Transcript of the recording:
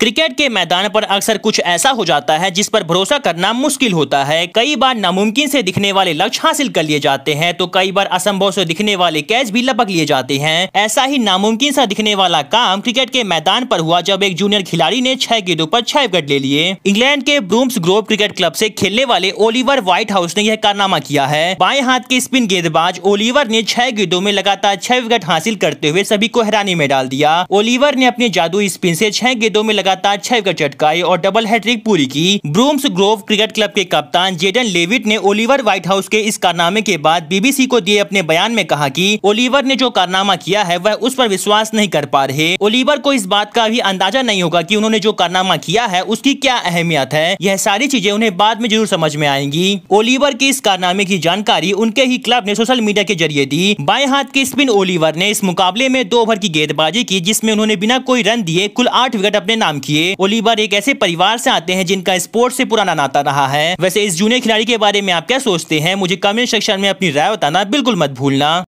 cricket के मैदान पर अक्सर कुछ ऐसा हो जाता है जिस पर भरोसा करना मुश्किल होता है कई बार नामुमकिन से दिखने वाले लक्ष्य हासिल कर लिए जाते हैं तो कई बार असंभव से दिखने वाले कैच भी लपक लिए जाते हैं ऐसा ही नामुमकिन सा दिखने वाला काम क्रिकेट के मैदान पर हुआ जब एक जूनियर खिलाड़ी ने छह गेंदों पर छह विकेट ले लिए इंग्लैंड के ब्रूम्स ग्रोव क्रिकेट क्लब से खेलने वाले ओलिवर व्हाइट हाउस ने यह कारनामा किया है बाएं हाथ के स्पिन गेंदबाज ओलिवर ने छह गेंदों में लगातार छह विकेट हासिल करते हुए सभी को हैरानी में डाल दिया ओलिवर ने अपने जादू स्पिन से छह गेंदों में लगातार छह विकेट चटकाए और डबल हैट्रिक पूरी की ब्रूम्स ग्रोव क्रिकेट क्लब के कप्तान जेडन लेविट ने ओलिवर व्हाइट हाउस के इस कारनामे के बाद बीबीसी को दिए अपने बयान में कहा की ओलिवर ने जो कारनामा किया है वह उस पर विश्वास नहीं कर पा रहे ओलिवर को इस बात का भी अंदाजा नहीं होगा की उन्होंने जो कारनामा किया है उसकी क्या अहमियत है यह सारी चीजें उन्हें बाद में जरूर समझ में आएंगी ओलिवर के इस कारनामे की जानकारी उनके ही क्लब ने सोशल मीडिया के जरिए दी बाएं हाथ के स्पिन ओलिवर ने इस मुकाबले में दो ओवर की गेंदबाजी की जिसमें उन्होंने बिना कोई रन दिए कुल आठ विकेट अपने नाम काम किए ओलीबर एक ऐसे परिवार से आते हैं जिनका स्पोर्ट से पुराना नाता रहा है वैसे इस जूनियर खिलाड़ी के बारे में आप क्या सोचते हैं मुझे कमेंट सेक्शन में अपनी राय बताना बिल्कुल मत भूलना